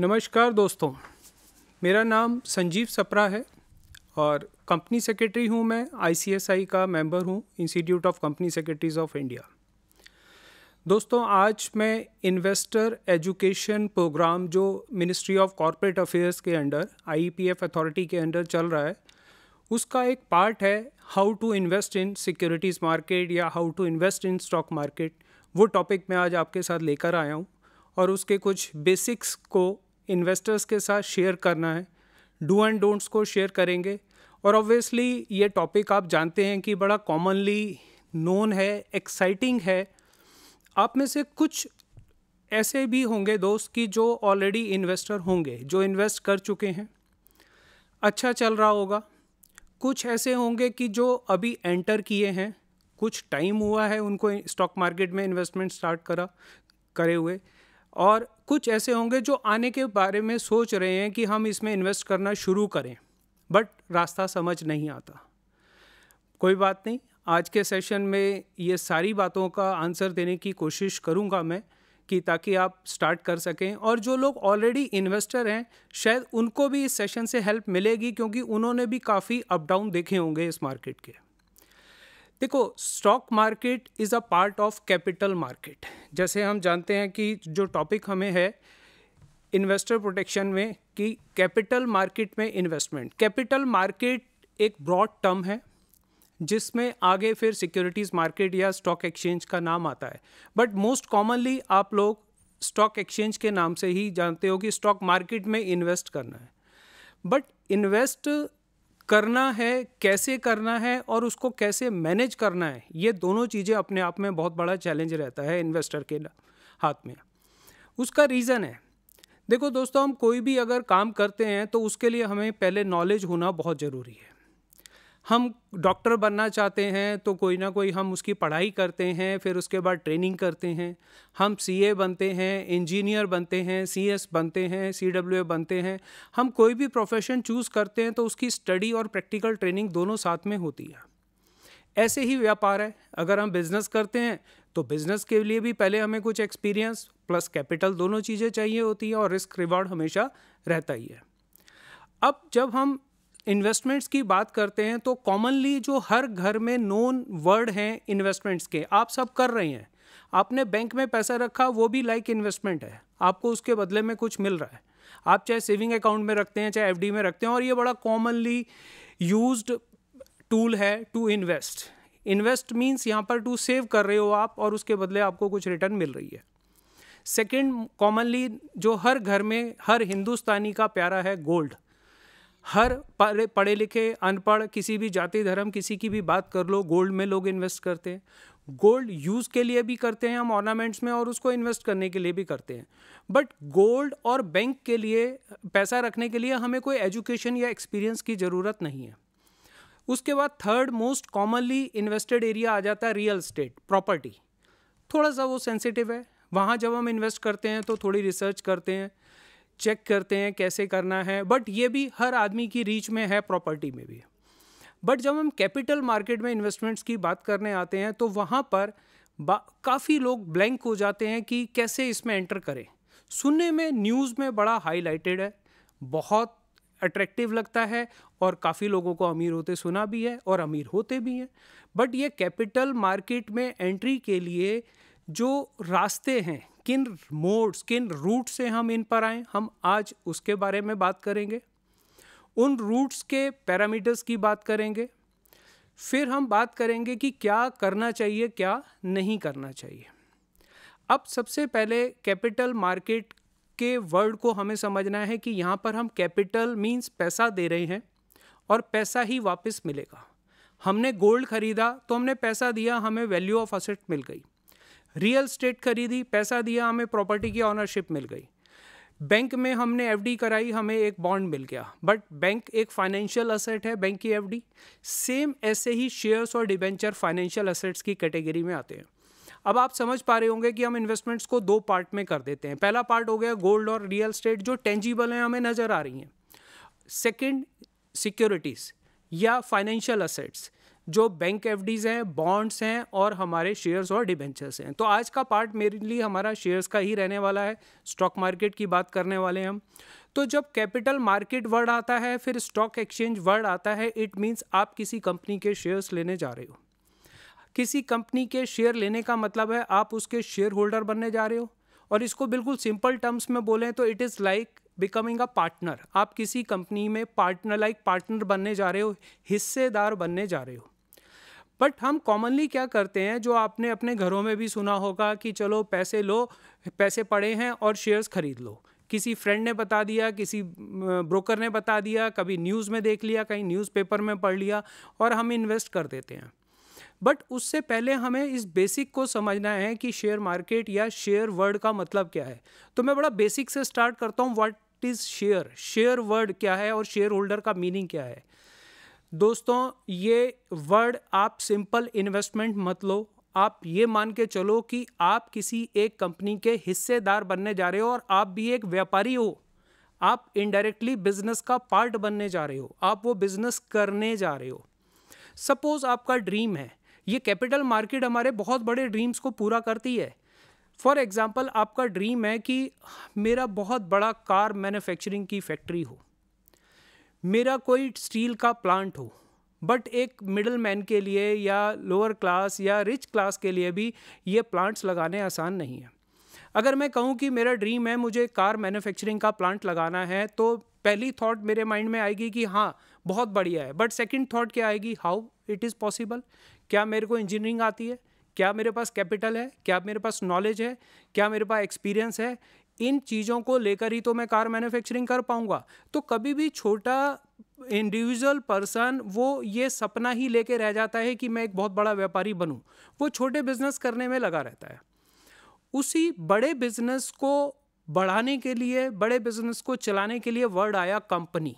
नमस्कार दोस्तों मेरा नाम संजीव सप्रा है और कंपनी सेक्रेटरी हूँ मैं आईसीएसआई का मेंबर हूँ institute of company secretaries of India दोस्तों आज मैं इन्वेस्टर एजुकेशन प्रोग्राम जो मिनिस्ट्री ऑफ कॉरपोरेट अफेयर्स के अंडर आईपीएफ अथॉरिटी e के अंडर चल रहा है उसका एक पार्ट है how to invest in securities market या how to invest in stock market वो टॉपिक मैं आज आपके साथ लेकर आया हूँ और उसके कुछ बेसिक्स को इन्वेस्टर्स के साथ शेयर करना है डू एंड डोंट्स को शेयर करेंगे और ऑब्वियसली ये टॉपिक आप जानते हैं कि बड़ा कॉमनली नोन है एक्साइटिंग है आप में से कुछ ऐसे भी होंगे दोस्त कि जो ऑलरेडी इन्वेस्टर होंगे जो इन्वेस्ट कर चुके हैं अच्छा चल रहा होगा कुछ ऐसे होंगे कि जो अभी एंटर किए हैं कुछ टाइम हुआ है उनको स्टॉक मार्केट में इन्वेस्टमेंट स्टार्ट करा करे हुए और कुछ ऐसे होंगे जो आने के बारे में सोच रहे हैं कि हम इसमें इन्वेस्ट करना शुरू करें बट रास्ता समझ नहीं आता कोई बात नहीं आज के सेशन में ये सारी बातों का आंसर देने की कोशिश करूँगा मैं कि ताकि आप स्टार्ट कर सकें और जो लोग ऑलरेडी इन्वेस्टर हैं शायद उनको भी इस सेशन से हेल्प मिलेगी क्योंकि उन्होंने भी काफ़ी अप डाउन देखे होंगे इस मार्केट के देखो stock market is a part of capital market जैसे हम जानते हैं कि जो टॉपिक हमें है इन्वेस्टर प्रोटेक्शन में कि कैपिटल मार्केट में इन्वेस्टमेंट कैपिटल मार्केट एक ब्रॉड टर्म है जिसमें आगे फिर सिक्योरिटीज़ मार्केट या स्टॉक एक्सचेंज का नाम आता है बट मोस्ट कॉमनली आप लोग स्टॉक एक्सचेंज के नाम से ही जानते हो कि स्टॉक मार्केट में इन्वेस्ट करना है बट इन्वेस्ट करना है कैसे करना है और उसको कैसे मैनेज करना है ये दोनों चीज़ें अपने आप में बहुत बड़ा चैलेंज रहता है इन्वेस्टर के हाथ में उसका रीज़न है देखो दोस्तों हम कोई भी अगर काम करते हैं तो उसके लिए हमें पहले नॉलेज होना बहुत ज़रूरी है हम डॉक्टर बनना चाहते हैं तो कोई ना कोई हम उसकी पढ़ाई करते हैं फिर उसके बाद ट्रेनिंग करते हैं हम सीए बनते हैं इंजीनियर बनते हैं सीएस बनते हैं सी बनते हैं हम कोई भी प्रोफेशन चूज़ करते हैं तो उसकी स्टडी और प्रैक्टिकल ट्रेनिंग दोनों साथ में होती है ऐसे ही व्यापार है अगर हम बिज़नेस करते हैं तो बिज़नेस के लिए भी पहले हमें कुछ एक्सपीरियंस प्लस कैपिटल दोनों चीज़ें चाहिए होती हैं और रिस्क रिवार्ड हमेशा रहता ही है अब जब हम इन्वेस्टमेंट्स की बात करते हैं तो कॉमनली जो हर घर में नोन वर्ड हैं इन्वेस्टमेंट्स के आप सब कर रहे हैं आपने बैंक में पैसा रखा वो भी लाइक इन्वेस्टमेंट है आपको उसके बदले में कुछ मिल रहा है आप चाहे सेविंग अकाउंट में रखते हैं चाहे एफडी में रखते हैं और ये बड़ा कॉमनली यूज टूल है टू इन्वेस्ट इन्वेस्ट मीन्स यहाँ पर टू सेव कर रहे हो आप और उसके बदले आपको कुछ रिटर्न मिल रही है सेकेंड कॉमनली जो हर घर में हर हिंदुस्तानी का प्यारा है गोल्ड हर पढ़े लिखे अनपढ़ किसी भी जाति धर्म किसी की भी बात कर लो गोल्ड में लोग इन्वेस्ट करते हैं गोल्ड यूज़ के लिए भी करते हैं हम ऑर्नामेंट्स में और उसको इन्वेस्ट करने के लिए भी करते हैं बट गोल्ड और बैंक के लिए पैसा रखने के लिए हमें कोई एजुकेशन या एक्सपीरियंस की ज़रूरत नहीं है उसके बाद third most commonly invested area आ जाता है रियल स्टेट प्रॉपर्टी थोड़ा सा वो सेंसिटिव है वहाँ जब हम इन्वेस्ट करते हैं तो थोड़ी रिसर्च करते हैं चेक करते हैं कैसे करना है बट ये भी हर आदमी की रीच में है प्रॉपर्टी में भी बट जब हम कैपिटल मार्केट में इन्वेस्टमेंट्स की बात करने आते हैं तो वहाँ पर काफ़ी लोग ब्लैंक हो जाते हैं कि कैसे इसमें एंटर करें सुनने में न्यूज़ में बड़ा हाईलाइटेड है बहुत अट्रैक्टिव लगता है और काफ़ी लोगों को अमीर होते सुना भी है और अमीर होते भी हैं बट ये कैपिटल मार्केट में एंट्री के लिए जो रास्ते हैं किन मोड किन रूट से हम इन पर आए हम आज उसके बारे में बात करेंगे उन रूट्स के पैरामीटर्स की बात करेंगे फिर हम बात करेंगे कि क्या करना चाहिए क्या नहीं करना चाहिए अब सबसे पहले कैपिटल मार्केट के वर्ड को हमें समझना है कि यहाँ पर हम कैपिटल मीन्स पैसा दे रहे हैं और पैसा ही वापस मिलेगा हमने गोल्ड खरीदा तो हमने पैसा दिया हमें वैल्यू ऑफ असेट मिल गई रियल स्टेट खरीदी पैसा दिया हमें प्रॉपर्टी की ऑनरशिप मिल गई बैंक में हमने एफडी कराई हमें एक बॉन्ड मिल गया बट बैंक एक फाइनेंशियल असेट है बैंक की एफडी सेम ऐसे ही शेयर्स और डिबेंचर फाइनेंशियल असेट्स की कैटेगरी में आते हैं अब आप समझ पा रहे होंगे कि हम इन्वेस्टमेंट्स को दो पार्ट में कर देते हैं पहला पार्ट हो गया गोल्ड और रियल स्टेट जो टेंजिबल हैं हमें नज़र आ रही हैं सेकेंड सिक्योरिटीज़ या फाइनेंशियल असेट्स जो बैंक एफ हैं बॉन्ड्स हैं और हमारे शेयर्स और डिबेंचर्स हैं तो आज का पार्ट मेरे लिए हमारा शेयर्स का ही रहने वाला है स्टॉक मार्केट की बात करने वाले हम तो जब कैपिटल मार्केट वर्ड आता है फिर स्टॉक एक्सचेंज वर्ड आता है इट मीन्स आप किसी कंपनी के शेयर्स लेने जा रहे हो किसी कंपनी के शेयर लेने का मतलब है आप उसके शेयर होल्डर बनने जा रहे हो और इसको बिल्कुल सिंपल टर्म्स में बोलें तो it is like becoming a partner आप किसी कंपनी में पार्टनर लाइक पार्टनर बनने जा रहे हो हिस्सेदार बनने जा रहे हो बट हम कॉमनली क्या करते हैं जो आपने अपने घरों में भी सुना होगा कि चलो पैसे लो पैसे पड़े हैं और शेयर्स खरीद लो किसी फ्रेंड ने बता दिया किसी ब्रोकर ने बता दिया कभी न्यूज़ में देख लिया कहीं न्यूज़पेपर में पढ़ लिया और हम इन्वेस्ट कर देते हैं बट उससे पहले हमें इस बेसिक को समझना है कि शेयर मार्केट या शेयर वर्ड का मतलब क्या है तो मैं बड़ा बेसिक से स्टार्ट करता हूँ what is share share word क्या है और शेयर होल्डर का मीनिंग क्या है दोस्तों ये वर्ड आप सिंपल इन्वेस्टमेंट मत लो आप ये मान के चलो कि आप किसी एक कंपनी के हिस्सेदार बनने जा रहे हो और आप भी एक व्यापारी हो आप इनडायरेक्टली बिजनेस का पार्ट बनने जा रहे हो आप वो बिजनेस करने जा रहे हो सपोज आपका ड्रीम है ये कैपिटल मार्केट हमारे बहुत बड़े ड्रीम्स को पूरा करती है फॉर एग्ज़ाम्पल आपका ड्रीम है कि मेरा बहुत बड़ा कार मैन्युफैक्चरिंग की फैक्ट्री हो मेरा कोई स्टील का प्लांट हो बट एक मिडल मैन के लिए या लोअर क्लास या रिच क्लास के लिए भी ये प्लांट्स लगाने आसान नहीं है अगर मैं कहूँ कि मेरा ड्रीम है मुझे कार मैन्युफैक्चरिंग का प्लांट लगाना है तो पहली थॉट मेरे माइंड में आएगी कि हाँ बहुत बढ़िया है बट सेकंड थॉट क्या आएगी हाउ इट इज़ पॉसिबल क्या मेरे को इंजीनियरिंग आती है क्या मेरे पास कैपिटल है क्या मेरे पास नॉलेज है क्या मेरे पास एक्सपीरियंस है इन चीज़ों को लेकर ही तो मैं कार मैन्युफैक्चरिंग कर पाऊँगा तो कभी भी छोटा इंडिविजुअल पर्सन वो ये सपना ही लेके रह जाता है कि मैं एक बहुत बड़ा व्यापारी बनूं वो छोटे बिजनेस करने में लगा रहता है उसी बड़े बिजनेस को बढ़ाने के लिए बड़े बिजनेस को चलाने के लिए वर्ड आया कंपनी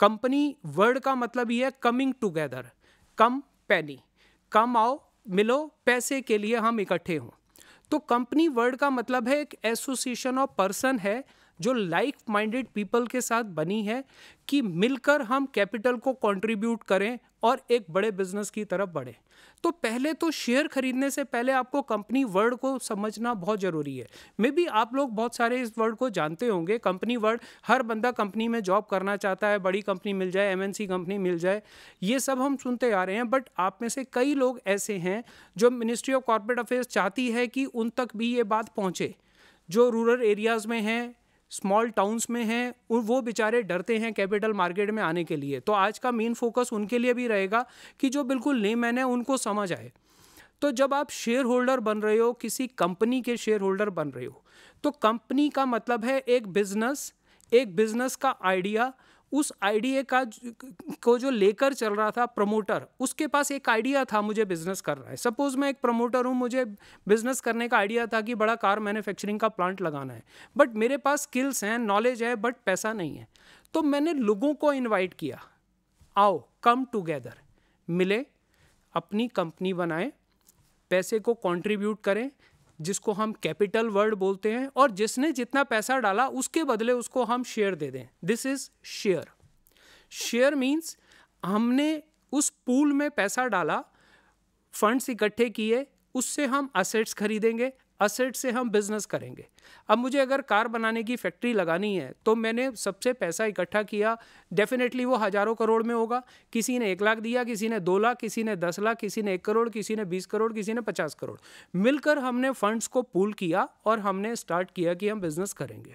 कंपनी वर्ड का मतलब ये है कमिंग टुगेदर कम पैनी कम आओ मिलो पैसे के लिए हम इकट्ठे हों तो कंपनी वर्ड का मतलब है एक एसोसिएशन ऑफ पर्सन है जो लाइक माइंडेड पीपल के साथ बनी है कि मिलकर हम कैपिटल को कंट्रीब्यूट करें और एक बड़े बिजनेस की तरफ बढ़े तो पहले तो शेयर खरीदने से पहले आपको कंपनी वर्ड को समझना बहुत ज़रूरी है मे बी आप लोग बहुत सारे इस वर्ड को जानते होंगे कंपनी वर्ड हर बंदा कंपनी में जॉब करना चाहता है बड़ी कंपनी मिल जाए एमएनसी कंपनी मिल जाए ये सब हम सुनते आ रहे हैं बट आप में से कई लोग ऐसे हैं जो मिनिस्ट्री ऑफ कॉरपोरेट अफेयर्स चाहती है कि उन तक भी ये बात पहुँचे जो रूरल एरियाज़ में हैं स्मॉल टाउन्स में हैं और वो बेचारे डरते हैं कैपिटल मार्केट में आने के लिए तो आज का मेन फोकस उनके लिए भी रहेगा कि जो बिल्कुल ले मैन है उनको समझ आए तो जब आप शेयर होल्डर बन रहे हो किसी कंपनी के शेयर होल्डर बन रहे हो तो कंपनी का मतलब है एक बिजनेस एक बिजनेस का आइडिया उस आइडिया का को जो लेकर चल रहा था प्रमोटर उसके पास एक आइडिया था मुझे बिजनेस करना है सपोज मैं एक प्रमोटर हूँ मुझे बिजनेस करने का आइडिया था कि बड़ा कार मैन्युफैक्चरिंग का प्लांट लगाना है बट मेरे पास स्किल्स हैं नॉलेज है बट पैसा नहीं है तो मैंने लोगों को इन्वाइट किया आओ कम टुगेदर मिले अपनी कंपनी बनाए पैसे को कंट्रीब्यूट करें जिसको हम कैपिटल वर्ड बोलते हैं और जिसने जितना पैसा डाला उसके बदले उसको हम शेयर दे दें this is share share means हमने उस पूल में पैसा डाला फंड्स इकट्ठे किए उससे हम असेट्स खरीदेंगे असेट से हम बिज़नेस करेंगे अब मुझे अगर कार बनाने की फैक्ट्री लगानी है तो मैंने सबसे पैसा इकट्ठा किया डेफिनेटली वो हज़ारों करोड़ में होगा किसी ने एक लाख दिया किसी ने दो लाख किसी ने दस लाख किसी ने एक करोड़ किसी ने बीस करोड़ किसी ने पचास करोड़ मिलकर हमने फंड्स को पूल किया और हमने स्टार्ट किया कि हम बिज़नेस करेंगे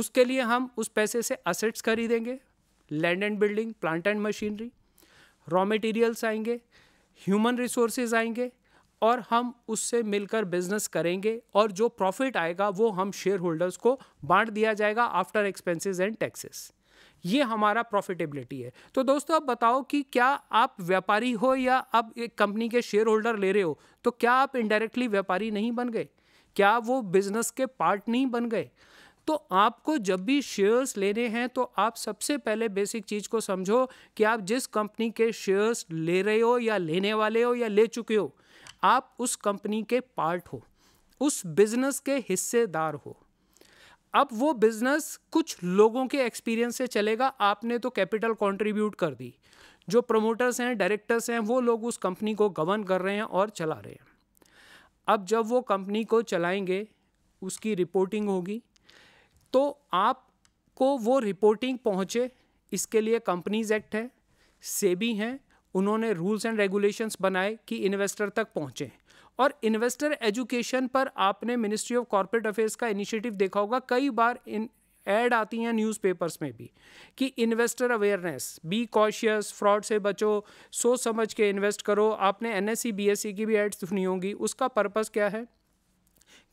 उसके लिए हम उस पैसे से असेट्स खरीदेंगे land and building plant and machinery raw materials आएंगे ह्यूमन रिसोर्सेज आएंगे और हम उससे मिलकर बिजनेस करेंगे और जो प्रॉफिट आएगा वो हम शेयर होल्डर्स को बांट दिया जाएगा आफ्टर एक्सपेंसेस एंड टैक्सेस ये हमारा प्रॉफिटेबिलिटी है तो दोस्तों अब बताओ कि क्या आप व्यापारी हो या आप एक कंपनी के शेयर होल्डर ले रहे हो तो क्या आप इनडायरेक्टली व्यापारी नहीं बन गए क्या वो बिजनेस के पार्ट नहीं बन गए तो आपको जब भी शेयर्स लेने हैं तो आप सबसे पहले बेसिक चीज़ को समझो कि आप जिस कंपनी के शेयर्स ले रहे हो या लेने वाले हो या ले चुके हो आप उस कंपनी के पार्ट हो उस बिजनेस के हिस्सेदार हो अब वो बिजनेस कुछ लोगों के एक्सपीरियंस से चलेगा आपने तो कैपिटल कंट्रीब्यूट कर दी जो प्रमोटर्स हैं डायरेक्टर्स हैं वो लोग उस कंपनी को गवर्न कर रहे हैं और चला रहे हैं अब जब वो कंपनी को चलाएंगे उसकी रिपोर्टिंग होगी तो आपको वो रिपोर्टिंग पहुँचे इसके लिए कंपनीज एक्ट है सेबी हैं उन्होंने रूल्स एंड रेगुलेशंस बनाए कि इन्वेस्टर तक पहुँचें और इन्वेस्टर एजुकेशन पर आपने मिनिस्ट्री ऑफ कॉरपोरेट अफेयर्स का इनिशिएटिव देखा होगा कई बार इन एड आती हैं न्यूज़पेपर्स में भी कि investor awareness be cautious fraud से बचो सोच समझ के इन्वेस्ट करो आपने एन एस की भी एड सुनी होंगी उसका पर्पज़ क्या है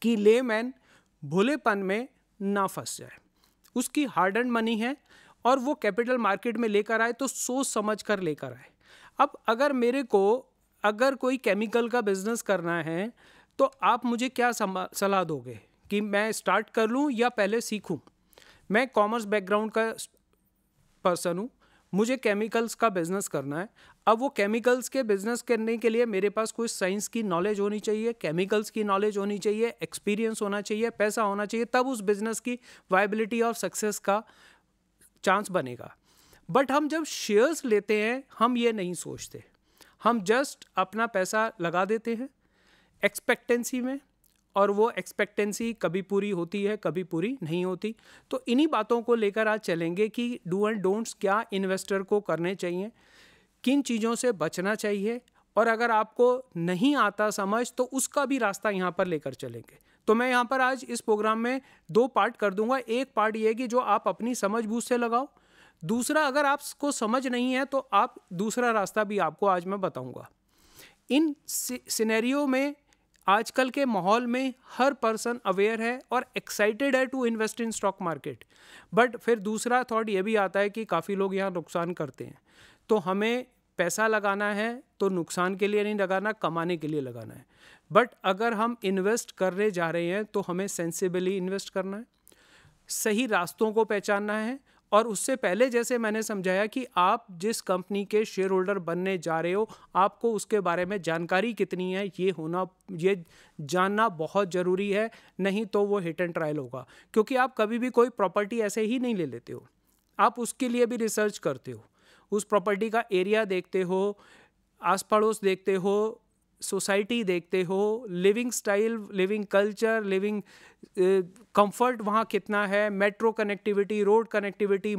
कि ले मैन भोलेपन में ना फंस जाए उसकी हार्ड एंड मनी है और वो कैपिटल मार्केट में लेकर आए तो सोच समझ कर लेकर आए अब अगर मेरे को अगर कोई केमिकल का बिज़नेस करना है तो आप मुझे क्या सलाह दोगे कि मैं स्टार्ट कर लूँ या पहले सीखूँ मैं कॉमर्स बैकग्राउंड का पर्सन हूँ मुझे केमिकल्स का बिज़नेस करना है अब वो केमिकल्स के बिज़नेस करने के लिए मेरे पास कुछ साइंस की नॉलेज होनी चाहिए केमिकल्स की नॉलेज होनी चाहिए एक्सपीरियंस होना चाहिए पैसा होना चाहिए तब उस बिज़नेस की वायबिलिटी और सक्सेस का चांस बनेगा बट हम जब शेयर्स लेते हैं हम ये नहीं सोचते हम जस्ट अपना पैसा लगा देते हैं एक्सपेक्टेंसी में और वो एक्सपेक्टेंसी कभी पूरी होती है कभी पूरी नहीं होती तो इन्हीं बातों को लेकर आज चलेंगे कि डू एंड डोंट्स क्या इन्वेस्टर को करने चाहिए किन चीज़ों से बचना चाहिए और अगर आपको नहीं आता समझ तो उसका भी रास्ता यहाँ पर लेकर चलेंगे तो मैं यहाँ पर आज इस प्रोग्राम में दो पार्ट कर दूंगा एक पार्ट ये कि जो आप अपनी समझ बूझ से लगाओ दूसरा अगर आपको समझ नहीं है तो आप दूसरा रास्ता भी आपको आज मैं बताऊंगा इन सिनेरियो में आजकल के माहौल में हर पर्सन अवेयर है और एक्साइटेड है to invest in stock market but फिर दूसरा थॉट ये भी आता है कि काफ़ी लोग यहाँ नुकसान करते हैं तो हमें पैसा लगाना है तो नुकसान के लिए नहीं लगाना कमाने के लिए लगाना है बट अगर हम इन्वेस्ट करने जा रहे हैं तो हमें सेंसिबली इन्वेस्ट करना है सही रास्तों को पहचानना है और उससे पहले जैसे मैंने समझाया कि आप जिस कंपनी के शेयर होल्डर बनने जा रहे हो आपको उसके बारे में जानकारी कितनी है ये होना ये जानना बहुत ज़रूरी है नहीं तो वो हिट एंड ट्रायल होगा क्योंकि आप कभी भी कोई प्रॉपर्टी ऐसे ही नहीं ले लेते हो आप उसके लिए भी रिसर्च करते हो उस प्रॉपर्टी का एरिया देखते हो आस पड़ोस देखते हो सोसाइटी देखते हो living style living culture living comfort वहाँ कितना है मेट्रो कनेक्टिविटी रोड कनेक्टिविटी